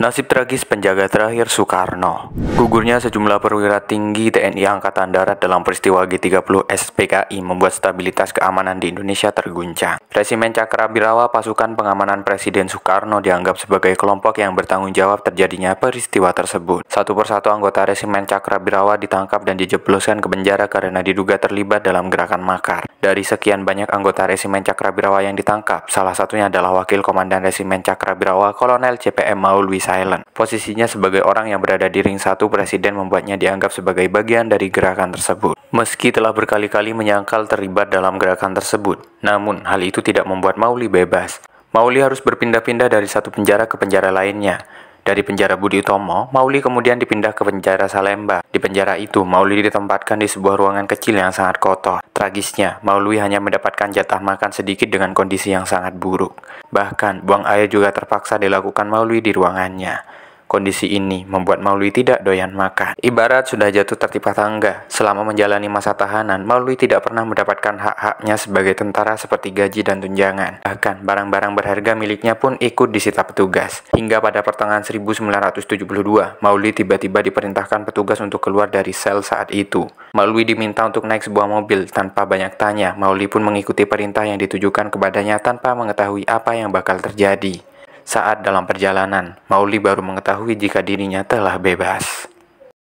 Nasib tragis penjaga terakhir Soekarno. Gugurnya sejumlah perwira tinggi TNI Angkatan Darat dalam peristiwa G30 SPKI membuat stabilitas keamanan di Indonesia terguncang. Resimen Cakrabirawa pasukan pengamanan Presiden Soekarno dianggap sebagai kelompok yang bertanggung jawab terjadinya peristiwa tersebut. Satu persatu anggota Resimen Cakrabirawa ditangkap dan dijebloskan ke penjara karena diduga terlibat dalam gerakan makar. Dari sekian banyak anggota Resimen Cakrabirawa yang ditangkap, salah satunya adalah Wakil Komandan Resimen Cakrabirawa Kolonel CPM Maulwisa. Silent. Posisinya sebagai orang yang berada di ring satu, Presiden membuatnya dianggap sebagai bagian dari gerakan tersebut. Meski telah berkali-kali menyangkal terlibat dalam gerakan tersebut, namun hal itu tidak membuat Mauli bebas. Mauli harus berpindah-pindah dari satu penjara ke penjara lainnya. Dari penjara Budi Utomo, Mauli kemudian dipindah ke penjara Salemba. Di penjara itu, Mauli ditempatkan di sebuah ruangan kecil yang sangat kotor. Tragisnya, Maului hanya mendapatkan jatah makan sedikit dengan kondisi yang sangat buruk. Bahkan, buang air juga terpaksa dilakukan Maului di ruangannya. Kondisi ini membuat Maului tidak doyan makan. Ibarat sudah jatuh tertipa tangga, selama menjalani masa tahanan, Maului tidak pernah mendapatkan hak-haknya sebagai tentara seperti gaji dan tunjangan. Bahkan barang-barang berharga miliknya pun ikut disita petugas. Hingga pada pertengahan 1972, Maului tiba-tiba diperintahkan petugas untuk keluar dari sel saat itu. Maului diminta untuk naik sebuah mobil tanpa banyak tanya. Maului pun mengikuti perintah yang ditujukan kepadanya tanpa mengetahui apa yang bakal terjadi. Saat dalam perjalanan, Mauli baru mengetahui jika dirinya telah bebas.